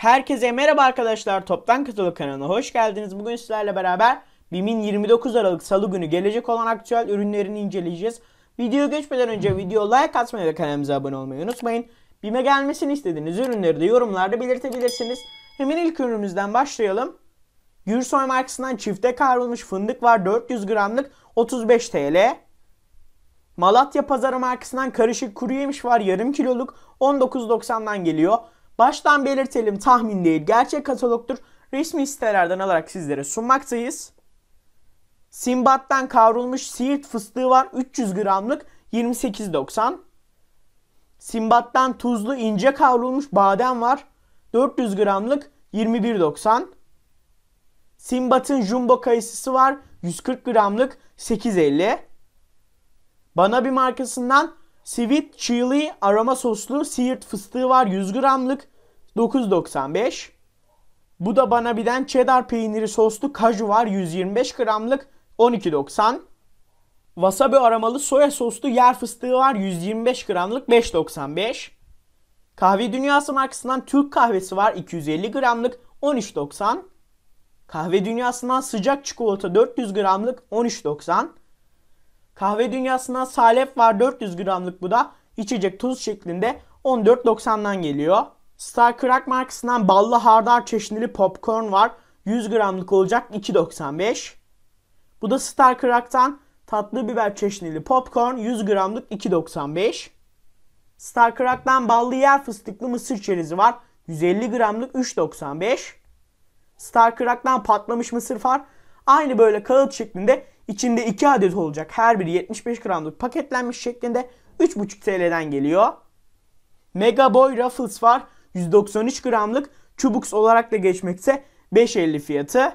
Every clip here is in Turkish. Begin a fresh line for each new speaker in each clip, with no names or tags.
Herkese merhaba arkadaşlar. Toptan Katılık kanalına hoş geldiniz. Bugün sizlerle beraber BİM'in 29 Aralık Salı günü gelecek olan aktüel ürünlerini inceleyeceğiz. Videoya geçmeden önce video like atmayı ve kanalımıza abone olmayı unutmayın. BİM'e gelmesini istediğiniz ürünleri de yorumlarda belirtebilirsiniz. Hemen ilk ürünümüzden başlayalım. Gürsoy markasından çifte kavrulmuş fındık var 400 gramlık 35 TL. Malatya pazarı markasından karışık kuru yemiş var yarım kiloluk 19.90'dan geliyor. Baştan belirtelim tahmin değil gerçek katalogdur. Resmi sitelerden alarak sizlere sunmaktayız. Simbat'tan kavrulmuş siirt fıstığı var 300 gramlık 28.90. Simbat'tan tuzlu ince kavrulmuş badem var 400 gramlık 21.90. Simbat'ın jumbo kayısısı var 140 gramlık 8.50. Bana bir markasından Sweet Chili aroma soslu siirt fıstığı var 100 gramlık 9.95. Bu da bana biden cheddar peyniri soslu kaju var 125 gramlık 12.90. Wasabi aromalı soya soslu yer fıstığı var 125 gramlık 5.95. Kahve Dünyası markasından Türk kahvesi var 250 gramlık 13.90. Kahve Dünyası'ndan sıcak çikolata 400 gramlık 13.90. Kahve dünyasından salep var 400 gramlık bu da içecek tuz şeklinde 14.90'dan geliyor. Star Crack markasından ballı hardar çeşnili popcorn var. 100 gramlık olacak 2.95. Bu da Star Crack'tan tatlı biber çeşnili popcorn 100 gramlık 2.95. Star Crack'tan ballı yer fıstıklı mısır çerezi var. 150 gramlık 3.95. Star Crack'tan patlamış mısır far aynı böyle kağıt şeklinde İçinde 2 adet olacak. Her biri 75 gramlık paketlenmiş şeklinde 3,5 TL'den geliyor. Mega Boy Ruffles var. 193 gramlık Chubux olarak da geçmekse 5.50 fiyatı.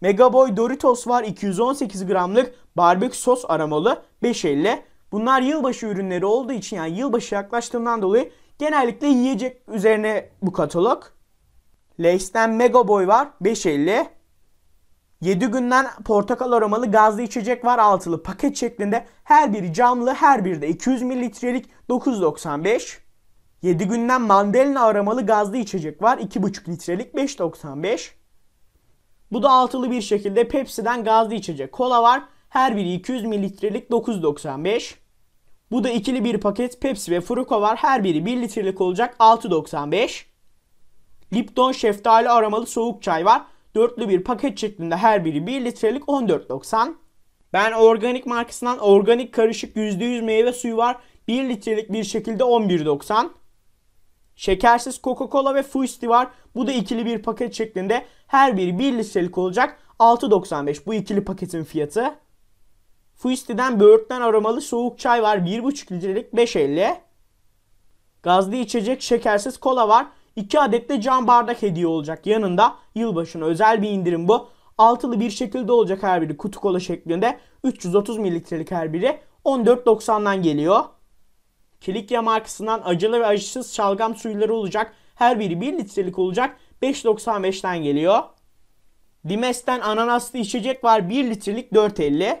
Mega Boy Doritos var 218 gramlık barbekü sos aromalı 5.50. Bunlar yılbaşı ürünleri olduğu için yani yılbaşı yaklaştığından dolayı genellikle yiyecek üzerine bu katalog. Lace'den Mega Boy var 5.50. 7 günden portakal aromalı gazlı içecek var altılı paket şeklinde. Her biri camlı her biri de 200 mililitrelik 9.95. 7 günden mandalina aromalı gazlı içecek var 2.5 litrelik 5.95. Bu da altılı bir şekilde Pepsi'den gazlı içecek kola var. Her biri 200 mililitrelik 9.95. Bu da ikili bir paket Pepsi ve Fruko var. Her biri 1 litrelik olacak 6.95. Lipton şeftali aromalı soğuk çay var. Dörtlü bir paket şeklinde her biri 1 litrelik 14.90. Ben organik markasından organik karışık %100 meyve suyu var. 1 litrelik bir şekilde 11.90. Şekersiz Coca-Cola ve Fuisti var. Bu da ikili bir paket şeklinde. Her biri 1 litrelik olacak. 6.95 bu ikili paketin fiyatı. Fuisti'den böğürtlen aromalı soğuk çay var. 1,5 litrelik 5.50. Gazlı içecek şekersiz kola var. 2 adet de cam bardak hediye olacak. Yanında yılbaşına özel bir indirim bu. Altılı bir şekilde olacak her biri kutu kola şeklinde. 330 mililitrelik her biri 14.90'dan geliyor. Kilikya markasından acılı ve acısız şalgam suyları olacak. Her biri 1 litrelik olacak. 5.95'ten geliyor. Dimes'ten ananaslı içecek var. 1 litrelik 4.50.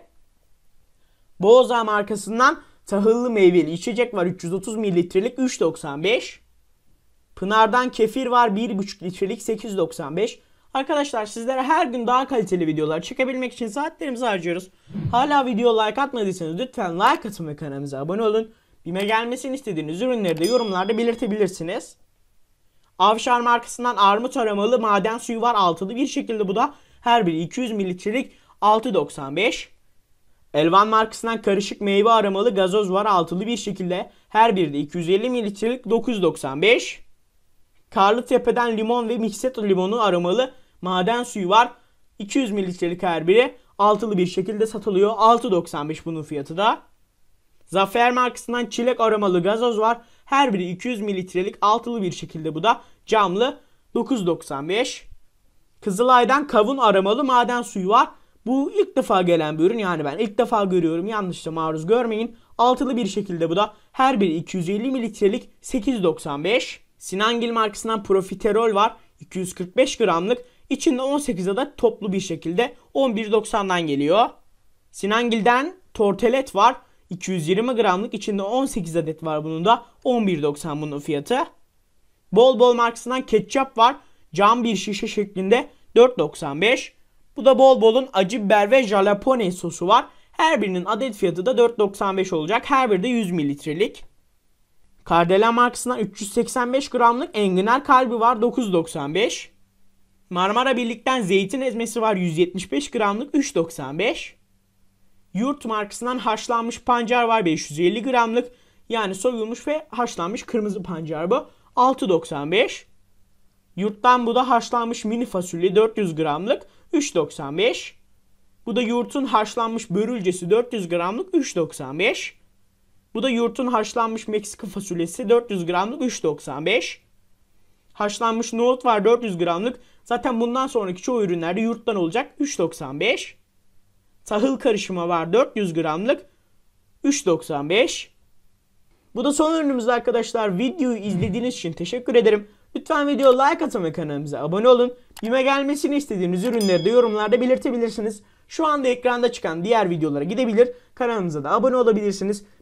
Boza markasından tahıllı meyveli içecek var. 330 mililitrelik 3.95. Pınar'dan kefir var 1,5 litrelik 8.95. Arkadaşlar sizlere her gün daha kaliteli videolar çekebilmek için saatlerimizi harcıyoruz. Hala video like atmadıysanız lütfen like atın ve kanalımıza abone olun. bime gelmesini istediğiniz ürünleri de yorumlarda belirtebilirsiniz. Avşar markasından armut aramalı maden suyu var altılı bir şekilde bu da her biri 200 mililitrelik 6.95. Elvan markasından karışık meyve aramalı gazoz var altılı bir şekilde her biri de 250 mililitrelik 9.95. Karlıtepe'den limon ve mikseto limonu aromalı maden suyu var. 200 mililitrelik her biri altılı bir şekilde satılıyor. 6.95 bunun fiyatı da. Zafer markasından çilek aromalı gazoz var. Her biri 200 mililitrelik altılı bir şekilde bu da camlı 9.95. Kızılay'dan kavun aromalı maden suyu var. Bu ilk defa gelen bir ürün yani ben ilk defa görüyorum yanlışla maruz görmeyin. Altılı bir şekilde bu da her biri 250 mililitrelik 8.95. Sinangil markasından profiterol var. 245 gramlık. İçinde 18 adet toplu bir şekilde 11.90'dan geliyor. Sinangil'den tortelet var. 220 gramlık içinde 18 adet var bunun da 11.90 bunun fiyatı. Bol bol markasından ketçap var. Cam bir şişe şeklinde 4.95. Bu da bol bolun acı biber ve jalapone sosu var. Her birinin adet fiyatı da 4.95 olacak. Her biri de 100 mililitrelik. Kardelen markasından 385 gramlık enginar kalbi var 9.95. Marmara Birlik'ten zeytin ezmesi var 175 gramlık 3.95. Yurt markasından haşlanmış pancar var 550 gramlık. Yani soyulmuş ve haşlanmış kırmızı pancar bu. 6.95. Yurttan bu da haşlanmış mini fasulye 400 gramlık 3.95. Bu da yurtun haşlanmış börülcesi 400 gramlık 3.95. Bu da yurtun haşlanmış Meksika fasulyesi 400 gramlık 3.95. Haşlanmış nohut var 400 gramlık. Zaten bundan sonraki çoğu ürünlerde yurttan olacak 3.95. Tahıl karışımı var 400 gramlık 3.95. Bu da son ürünümüz arkadaşlar. Videoyu izlediğiniz için teşekkür ederim. Lütfen video like atın ve kanalımıza abone olun. Bime gelmesini istediğiniz ürünleri de yorumlarda belirtebilirsiniz. Şu anda ekranda çıkan diğer videolara gidebilir. Kanalımıza da abone olabilirsiniz.